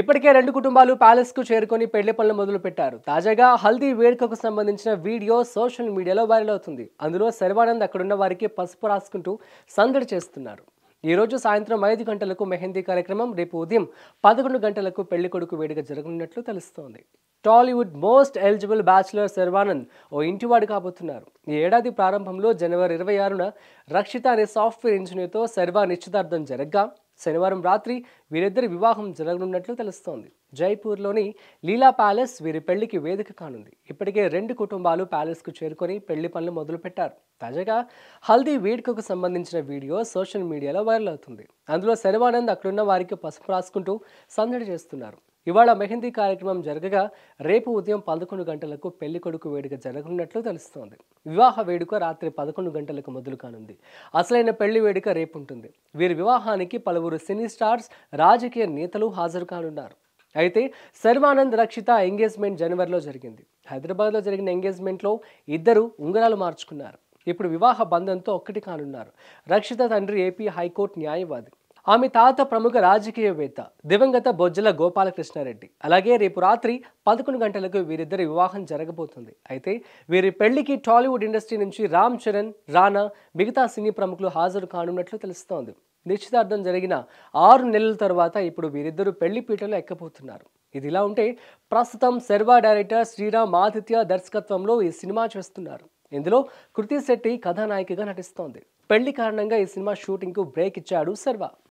ఇప్పటికే రెండు కుటుంబాలు ప్యాలెస్కు చేరుకొని పెళ్లి పనులు మొదలుపెట్టారు తాజాగా హల్దీ వేడుకకు సంబంధించిన వీడియో సోషల్ మీడియాలో వైరల్ అవుతుంది అందులో శర్వానంద్ అక్కడున్న వారికి పసుపు రాసుకుంటూ సందడి చేస్తున్నారు ఈరోజు సాయంత్రం ఐదు గంటలకు మెహందీ కార్యక్రమం రేపు ఉదయం పదకొండు గంటలకు పెళ్లి కొడుకు వేడుక జరగనున్నట్లు తెలుస్తోంది Tollywood most eligible bachelor Sharwanand ఓ ఇంటివాడు కాబోతున్నారు ఈ ఏడాది ప్రారంభంలో జనవరి ఇరవై ఆరున రక్షిత అనే సాఫ్ట్వేర్ ఇంజనీర్తో శర్వా నిశ్చితార్థం జరగ్గా శనివారం రాత్రి వీరిద్దరి వివాహం జరగనున్నట్లు తెలుస్తోంది జైపూర్లోని లీలా ప్యాలెస్ వీరి పెళ్లికి వేదిక కానుంది ఇప్పటికే రెండు కుటుంబాలు ప్యాలెస్కు చేరుకొని పెళ్లి పనులు మొదలుపెట్టారు తాజాగా హల్దీ వేడుకకు సంబంధించిన వీడియో సోషల్ మీడియాలో వైరల్ అవుతుంది అందులో శనివానంద్ అక్కడున్న వారికి పసుపు రాసుకుంటూ సందడి చేస్తున్నారు ఇవాళ మెహందీ కార్యక్రమం జరగగా రేపు ఉదయం పదకొండు గంటలకు పెళ్లి కొడుకు వేడుక జరగనున్నట్లు తెలుస్తోంది వివాహ వేడుక రాత్రి పదకొండు గంటలకు మొదలు కానుంది అసలైన పెళ్లి వేడుక రేపుంటుంది వీరి వివాహానికి పలువురు సినీ స్టార్స్ రాజకీయ నేతలు హాజరు కానున్నారు అయితే శర్వానంద్ రక్షిత ఎంగేజ్మెంట్ జనవరిలో జరిగింది హైదరాబాద్లో జరిగిన ఎంగేజ్మెంట్లో ఇద్దరు ఉంగరాలు మార్చుకున్నారు ఇప్పుడు వివాహ బంధంతో ఒక్కటి కానున్నారు రక్షిత తండ్రి ఏపీ హైకోర్టు న్యాయవాది ఆమె తాత ప్రముఖ రాజకీయవేత్త దివంగత బొజ్జల గోపాలకృష్ణారెడ్డి అలాగే రేపు రాత్రి పదకొండు గంటలకు వీరిద్దరి వివాహం జరగబోతుంది అయితే వీరి పెళ్లికి టాలీవుడ్ ఇండస్ట్రీ నుంచి రామ్ చరణ్ రానా మిగతా సినీ ప్రముఖులు హాజరు కానున్నట్లు తెలుస్తోంది నిశ్చితార్థం జరిగిన ఆరు నెలల తర్వాత ఇప్పుడు వీరిద్దరూ పెళ్లి పీటలో ఎక్కబోతున్నారు ఇది ఇలా ఉంటే ప్రస్తుతం శర్వా డైరెక్టర్ శ్రీరామ్ ఆదిత్య దర్శకత్వంలో ఈ సినిమా చేస్తున్నారు ఇందులో కృతి శెట్టి కథానాయికగా నటిస్తోంది పెళ్లి కారణంగా ఈ సినిమా షూటింగ్కు బ్రేక్ ఇచ్చాడు శర్వా